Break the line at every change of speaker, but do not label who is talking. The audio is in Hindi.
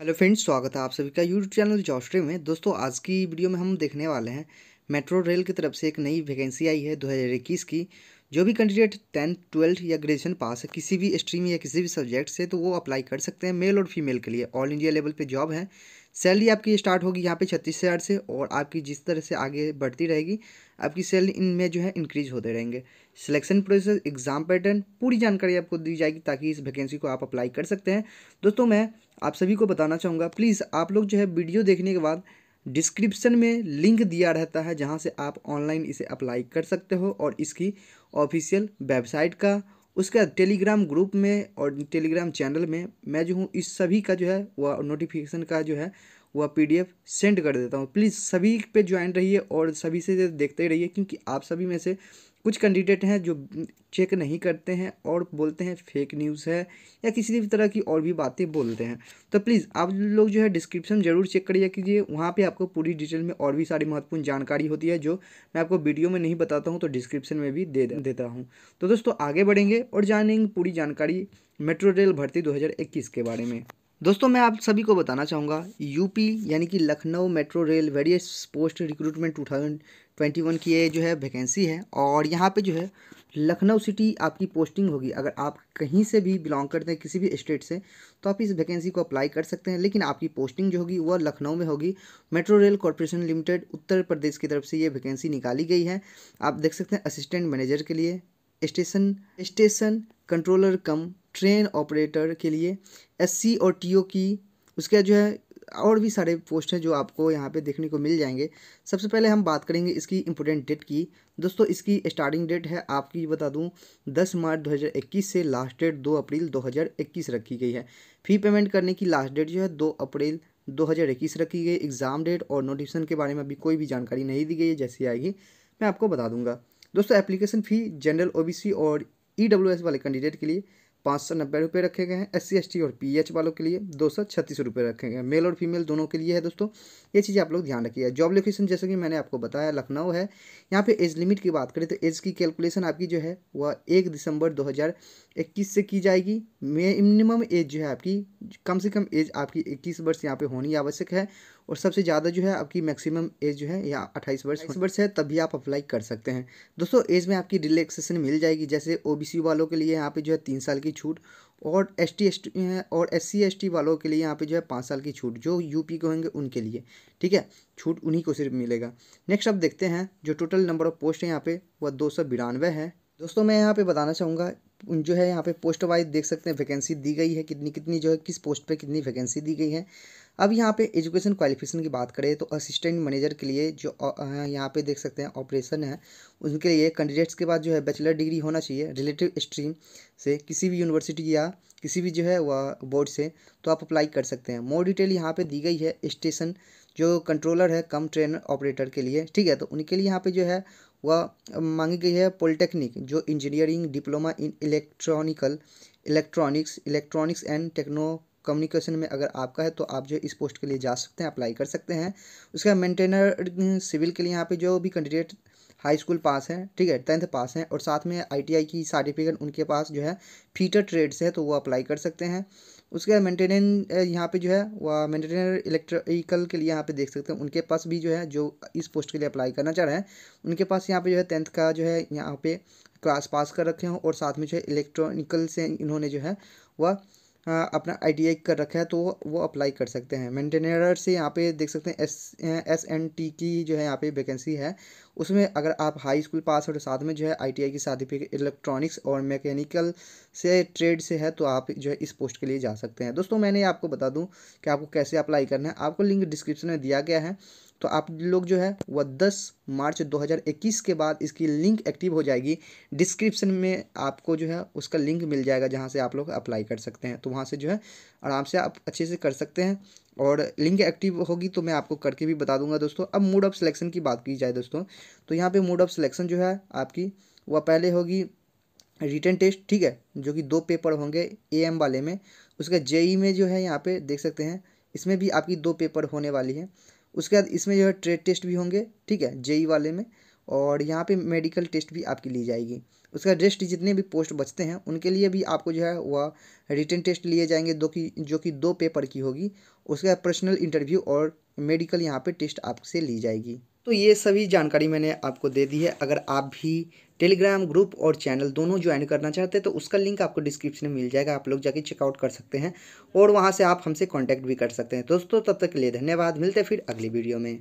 हेलो फ्रेंड्स स्वागत है आप सभी का यूट्यूब चैनल जॉस्ट्री में दोस्तों आज की वीडियो में हम देखने वाले हैं मेट्रो रेल की तरफ से एक नई वैकेंसी आई है 2021 की जो भी कैंडिडेट टेंथ ट्वेल्थ या ग्रेजुएशन पास है किसी भी स्ट्रीम या किसी भी सब्जेक्ट से तो वो अप्लाई कर सकते हैं मेल और फीमेल के लिए ऑल इंडिया लेवल पर जॉब है सैलरी आपकी स्टार्ट होगी यहाँ पे छत्तीस हज़ार से और आपकी जिस तरह से आगे बढ़ती रहेगी आपकी सैलरी इनमें जो है इंक्रीज होते रहेंगे सिलेक्शन प्रोसेस एग्ज़ाम पैटर्न पूरी जानकारी आपको दी जाएगी ताकि इस वैकेंसी को आप अप्लाई कर सकते हैं दोस्तों मैं आप सभी को बताना चाहूँगा प्लीज़ आप लोग जो है वीडियो देखने के बाद डिस्क्रिप्शन में लिंक दिया रहता है जहाँ से आप ऑनलाइन इसे अप्लाई कर सकते हो और इसकी ऑफिशियल वेबसाइट का बाद टेलीग्राम ग्रुप में और टेलीग्राम चैनल में मैं जो हूँ इस सभी का जो है वह नोटिफिकेशन का जो है वह पी सेंड कर देता हूँ प्लीज़ सभी पे ज्वाइन रहिए और सभी से देखते रहिए क्योंकि आप सभी में से कुछ कैंडिडेट हैं जो चेक नहीं करते हैं और बोलते हैं फेक न्यूज़ है या किसी भी तरह की और भी बातें बोलते हैं तो प्लीज़ आप लोग जो है डिस्क्रिप्शन जरूर चेक करिए कीजिए वहाँ पे आपको पूरी डिटेल में और भी सारी महत्वपूर्ण जानकारी होती है जो मैं आपको वीडियो में नहीं बताता हूँ तो डिस्क्रिप्शन में भी दे देता हूँ तो दोस्तों आगे बढ़ेंगे और जानेंगे पूरी जानकारी मेट्रो रेल भर्ती दो के बारे में दोस्तों मैं आप सभी को बताना चाहूँगा यूपी यानी कि Lucknow metro rail various post recruitment two thousand twenty one की ये जो है वैकेंसी है और यहाँ पे जो है लखनऊ सिटी आपकी पोस्टिंग होगी अगर आप कहीं से भी बिलोंग करते हैं किसी भी स्टेट से तो आप इस वैकेंसी को अप्लाई कर सकते हैं लेकिन आपकी पोस्टिंग जो होगी वह लखनऊ में होगी metro rail corporation limited Uttar Pradesh की तरफ से ये वैकेंसी निकाली गई है आप देख सकते हैं असिस्टेंट मैनेजर के लिए station station controller cum train operator के लिए एस और टी की उसके जो है और भी सारे पोस्ट हैं जो आपको यहाँ पे देखने को मिल जाएंगे सबसे पहले हम बात करेंगे इसकी इम्पोर्टेंट डेट की दोस्तों इसकी स्टार्टिंग डेट है आपकी बता दूँ 10 मार्च 2021 से लास्ट डेट 2 अप्रैल 2021 रखी गई है फी पेमेंट करने की लास्ट डेट जो है 2 अप्रैल 2021 रखी गई एग्ज़ाम डेट और नोटिफिकेशन के बारे में अभी कोई भी जानकारी नहीं दी गई है जैसी आएगी मैं आपको बता दूँगा दोस्तों एप्लीकेशन फ़ी जनरल ओबीसी और ईडब्ल्यूएस e वाले कैंडिडेट के लिए पाँच सौ नब्बे रुपये रखे गए हैं एस सी एस टी और पी एच वालों के लिए दो सौ छत्तीस रुपये रखे गए मेल और फीमेल दोनों के लिए है दोस्तों ये चीज़ें आप लोग ध्यान रखिए जॉब लोकेशन जैसे कि मैंने आपको बताया लखनऊ है यहाँ पे एज लिमिट की बात करें तो एज की कैलकुलेशन आपकी जो है वह एक दिसंबर दो हज़ार इक्कीस से की जाएगी मिनिमम एज जो है आपकी कम से कम एज आपकी इक्कीस वर्ष यहाँ पर होनी आवश्यक है और सबसे ज़्यादा जो है आपकी मैक्सिमम एज जो है या अट्ठाईस वर्ष वर्ष है तभी आप अप्लाई कर सकते हैं दोस्तों एज में आपकी रिलैक्सेशन मिल जाएगी जैसे ओ वालों के लिए यहाँ पे जो है तीन साल की छूट और एस टी और एस सी वालों के लिए यहाँ पे जो है पाँच साल की छूट जो यूपी के होंगे उनके लिए ठीक है छूट उन्हीं को सिर्फ मिलेगा नेक्स्ट अब देखते हैं जो टोटल नंबर ऑफ पोस्ट है यहाँ पे वह दो सौ बिरानवे है दोस्तों मैं यहाँ पे बताना चाहूँगा जो है यहाँ पे पोस्ट वाइज देख सकते हैं वैकेंसी दी गई है कितनी कितनी जो है किस पोस्ट पे कितनी वैकेंसी दी गई है अब यहाँ पे एजुकेशन क्वालिफिकेशन की बात करें तो असिस्टेंट मैनेजर के लिए जो यहाँ पे देख सकते हैं ऑपरेशन है उनके लिए कैंडिडेट्स के बाद जो है बैचलर डिग्री होना चाहिए रिलेटिव स्ट्रीम से किसी भी यूनिवर्सिटी या किसी भी जो है वह बोर्ड से तो आप अप्लाई कर सकते हैं मोर डिटेल यहाँ पर दी गई है स्टेशन जो कंट्रोलर है कम ट्रेनर ऑपरेटर के लिए ठीक है तो उनके लिए यहाँ पर जो है वह मांगी गई है पॉलिटेक्निक जो engineering diploma in electronical electronics electronics and techno communication में अगर आपका है तो आप जो इस पोस्ट के लिए जा सकते हैं अप्लाई कर सकते हैं उसके बाद मेंटेनर सिविल के लिए यहाँ पे जो भी कैंडिडेट हाई स्कूल पास हैं ठीक है टेंथ पास हैं और साथ में आईटीआई की सर्टिफिकेट उनके पास जो है फीटर ट्रेड से है तो वो अप्लाई कर सकते हैं उसके बाद मेंटेनेंस यहाँ पे जो है वह मेंटेनर इलेक्ट्रिकल के लिए यहाँ पे देख सकते हैं उनके पास भी जो है जो इस पोस्ट के लिए अप्लाई करना चाह रहे हैं उनके पास यहाँ पे जो है टेंथ का जो है यहाँ पे क्लास पास कर रखे हों और साथ में जो है इलेक्ट्रॉनिकल से इन्होंने जो है वह अपना आई कर रखा है तो वो अप्लाई कर सकते हैं मेंटेनर से यहाँ पे देख सकते हैं एस एस एन टी की जो है यहाँ पे वैकेंसी है उसमें अगर आप हाई स्कूल पास हो तो साथ में जो है आई की सर्टिफिकेट इलेक्ट्रॉनिक्स और मैकेनिकल से ट्रेड से है तो आप जो है इस पोस्ट के लिए जा सकते हैं दोस्तों मैंने आपको बता दूँ कि आपको कैसे अप्लाई करना है आपको लिंक डिस्क्रिप्शन में दिया गया है तो आप लोग जो है वह दस मार्च 2021 के बाद इसकी लिंक एक्टिव हो जाएगी डिस्क्रिप्शन में आपको जो है उसका लिंक मिल जाएगा जहाँ से आप लोग अप्लाई कर सकते हैं तो वहाँ से जो है आराम से आप अच्छे से कर सकते हैं और लिंक एक्टिव होगी तो मैं आपको करके भी बता दूंगा दोस्तों अब मोड ऑफ सिलेक्शन की बात की जाए दोस्तों तो यहाँ पर मोड ऑफ सिलेक्शन जो है आपकी वह पहले होगी रिटर्न टेस्ट ठीक है जो कि दो पेपर होंगे ए वाले में उसके जेई e में जो है यहाँ पर देख सकते हैं इसमें भी आपकी दो पेपर होने वाली हैं उसके बाद इसमें जो है ट्रेड टेस्ट भी होंगे ठीक है जेई वाले में और यहाँ पे मेडिकल टेस्ट भी आपकी ली जाएगी उसका रेस्ट जितने भी पोस्ट बचते हैं उनके लिए भी आपको जो है वह रिटर्न टेस्ट लिए जाएंगे दो की जो कि दो पेपर की होगी उसका पर्सनल इंटरव्यू और मेडिकल यहाँ पे टेस्ट आपसे ली जाएगी तो ये सभी जानकारी मैंने आपको दे दी है अगर आप भी टेलीग्राम ग्रुप और चैनल दोनों ज्वाइन करना चाहते हैं तो उसका लिंक आपको डिस्क्रिप्शन में मिल जाएगा आप लोग जाके चेकआउट कर सकते हैं और वहाँ से आप हमसे कॉन्टैक्ट भी कर सकते हैं दोस्तों तब तक के लिए धन्यवाद मिलते हैं फिर अगली वीडियो में